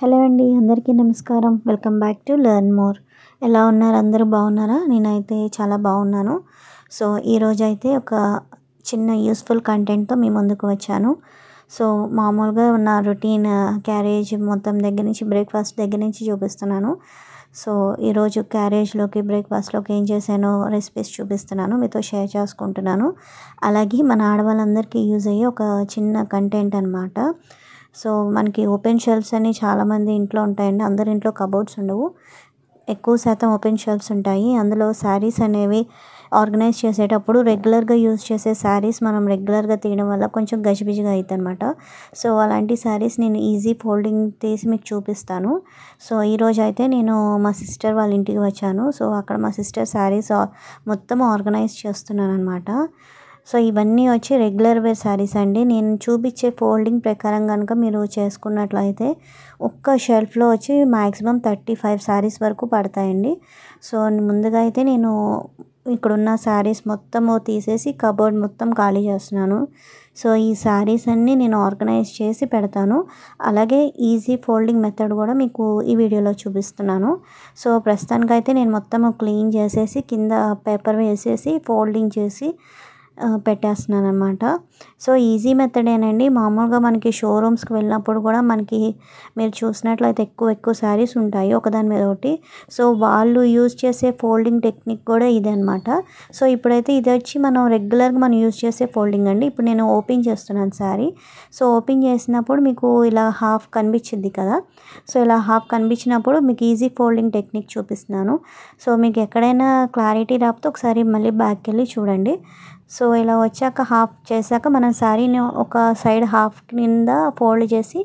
hello అండి అందరికీ నమస్కారం welcome back to learn more ఎలా ఉన్నారు అందరూ బాగున్నారా నేనైతే చాలా బాగున్నాను సో ఈరోజైతే ఒక చిన్న యూస్ఫుల్ కంటెంట్తో మీ ముందుకు వచ్చాను సో మామూలుగా ఉన్న రొటీన్ క్యారేజ్ మొత్తం దగ్గర నుంచి బ్రేక్ఫాస్ట్ దగ్గర నుంచి చూపిస్తున్నాను సో ఈరోజు క్యారేజ్లోకి బ్రేక్ఫాస్ట్లోకి ఏం చేశానో రెసిపీస్ చూపిస్తున్నాను మీతో షేర్ చేసుకుంటున్నాను అలాగే మన ఆడవాళ్ళందరికీ యూజ్ అయ్యే ఒక చిన్న కంటెంట్ అనమాట సో మనకి ఓపెన్ షెల్ఫ్స్ అని చాలామంది ఇంట్లో ఉంటాయండి అందరి ఇంట్లో కబోర్డ్స్ ఉండవు ఎక్కువ శాతం ఓపెన్ షెల్ఫ్స్ ఉంటాయి అందులో శారీస్ అనేవి ఆర్గనైజ్ చేసేటప్పుడు రెగ్యులర్గా యూజ్ చేసే శారీస్ మనం రెగ్యులర్గా తీయడం వల్ల కొంచెం గజిబిజిగా అవుతుంది అనమాట సో అలాంటి శారీస్ నేను ఈజీ ఫోల్డింగ్ తీసి మీకు చూపిస్తాను సో ఈరోజు అయితే నేను మా సిస్టర్ వాళ్ళ ఇంటికి వచ్చాను సో అక్కడ మా సిస్టర్ శారీస్ మొత్తం ఆర్గనైజ్ చేస్తున్నాను అనమాట సో ఇవన్నీ వచ్చి రెగ్యులర్ వేర్ శారీస్ అండి నేను చూపించే ఫోల్డింగ్ ప్రకారం కనుక మీరు చేసుకున్నట్లయితే ఒక్క షెల్ఫ్లో వచ్చి మ్యాక్సిమం థర్టీ ఫైవ్ శారీస్ వరకు పడతాయండి సో ముందుగా అయితే నేను ఇక్కడున్న శారీస్ మొత్తము తీసేసి కబోర్డ్ మొత్తం ఖాళీ చేస్తున్నాను సో ఈ శారీస్ అన్నీ నేను ఆర్గనైజ్ చేసి పెడతాను అలాగే ఈజీ ఫోల్డింగ్ మెథడ్ కూడా మీకు ఈ వీడియోలో చూపిస్తున్నాను సో ప్రస్తుతానికైతే నేను మొత్తం క్లీన్ చేసేసి కింద పేపర్ వేసేసి ఫోల్డింగ్ చేసి పెట్టేస్తున్నాను అనమాట సో ఈజీ మెథడేనండి మామూలుగా మనకి షోరూమ్స్కి వెళ్ళినప్పుడు కూడా మనకి మీరు చూసినట్లయితే ఎక్కువ ఎక్కువ శారీస్ ఉంటాయి ఒకదాని మీద ఒకటి సో వాళ్ళు యూజ్ చేసే ఫోల్డింగ్ టెక్నిక్ కూడా ఇదే అనమాట సో ఇప్పుడైతే ఇది వచ్చి మనం రెగ్యులర్గా మనం యూజ్ చేసే ఫోల్డింగ్ అండి ఇప్పుడు నేను ఓపెన్ చేస్తున్నాను శారీ సో ఓపెన్ చేసినప్పుడు మీకు ఇలా హాఫ్ కనిపించింది కదా సో ఇలా హాఫ్ కనిపించినప్పుడు మీకు ఈజీ ఫోల్డింగ్ టెక్నిక్ చూపిస్తున్నాను సో మీకు ఎక్కడైనా క్లారిటీ రాకపోతే ఒకసారి మళ్ళీ బ్యాక్కి వెళ్ళి చూడండి సో ఇలా వచ్చాక హాఫ్ చేశాక మనం శారీని ఒక సైడ్ హాఫ్ కింద ఫోల్డ్ చేసి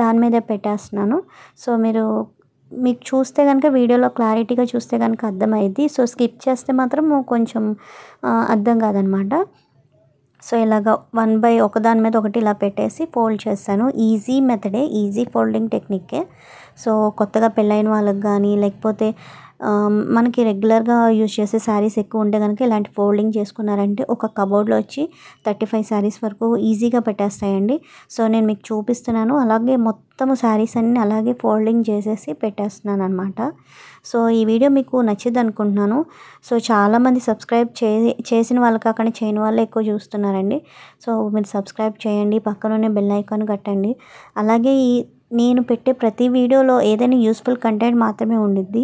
దాని మీద పెట్టేస్తున్నాను సో మీరు మీకు చూస్తే కనుక వీడియోలో క్లారిటీగా చూస్తే కనుక అర్థమైద్ది సో స్కిప్ చేస్తే మాత్రం కొంచెం అర్థం కాదనమాట సో ఇలాగ వన్ బై ఒకదాని మీద ఒకటి ఇలా పెట్టేసి ఫోల్డ్ చేస్తాను ఈజీ మెథడే ఈజీ ఫోల్డింగ్ టెక్నిక్కే సో కొత్తగా పెళ్ళైన వాళ్ళకి కానీ లేకపోతే మనకి రెగ్యులర్గా యూజ్ చేసే శారీస్ ఎక్కువ ఉంటే కనుక ఇలాంటి ఫోల్డింగ్ చేసుకున్నారంటే ఒక కబోర్డ్లో వచ్చి థర్టీ ఫైవ్ శారీస్ వరకు ఈజీగా పెట్టేస్తాయండి సో నేను మీకు చూపిస్తున్నాను అలాగే మొత్తము శారీస్ అన్ని అలాగే ఫోల్డింగ్ చేసేసి పెట్టేస్తున్నాను అనమాట సో ఈ వీడియో మీకు నచ్చింది అనుకుంటున్నాను సో చాలామంది సబ్స్క్రైబ్ చే చేసిన వాళ్ళు కాకుండా చేయని వాళ్ళే ఎక్కువ చూస్తున్నారండి సో మీరు సబ్స్క్రైబ్ చేయండి పక్కనున్న బెల్ ఐకాన్ కట్టండి అలాగే ఈ నేను పెట్టే ప్రతి వీడియోలో ఏదైనా యూస్ఫుల్ కంటెంట్ మాత్రమే ఉండిద్ది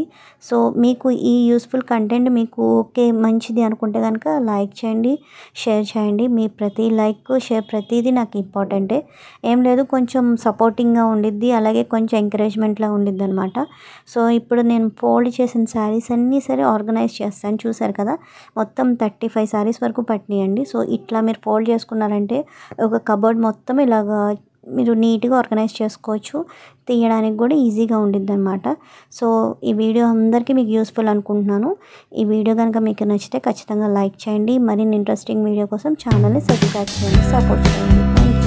సో మీకు ఈ యూస్ఫుల్ కంటెంట్ మీకు ఓకే మంచిది అనుకుంటే కనుక లైక్ చేయండి షేర్ చేయండి మీ ప్రతి లైక్ షేర్ ప్రతిదీ నాకు ఇంపార్టెంటే ఏం లేదు కొంచెం సపోర్టింగ్గా ఉండిద్ది అలాగే కొంచెం ఎంకరేజ్మెంట్లా ఉండిద్ది అనమాట సో ఇప్పుడు నేను ఫోల్డ్ చేసిన శారీస్ అన్నీ సరే ఆర్గనైజ్ చేస్తాను చూసారు కదా మొత్తం థర్టీ ఫైవ్ వరకు పట్టినాయండి సో ఇట్లా మీరు ఫోల్డ్ చేసుకున్నారంటే ఒక కబోర్డ్ మొత్తం ఇలాగ మీరు నీట్గా ఆర్గనైజ్ చేసుకోవచ్చు తీయడానికి కూడా ఈజీగా ఉండిద్ది అనమాట సో ఈ వీడియో అందరికీ మీకు యూస్ఫుల్ అనుకుంటున్నాను ఈ వీడియో కనుక మీకు నచ్చితే ఖచ్చితంగా లైక్ చేయండి మరిన్ని ఇంట్రెస్టింగ్ వీడియో కోసం ఛానల్ని సబ్స్క్రైబ్ చేయండి సపోర్ట్ చేయండి థ్యాంక్ యూ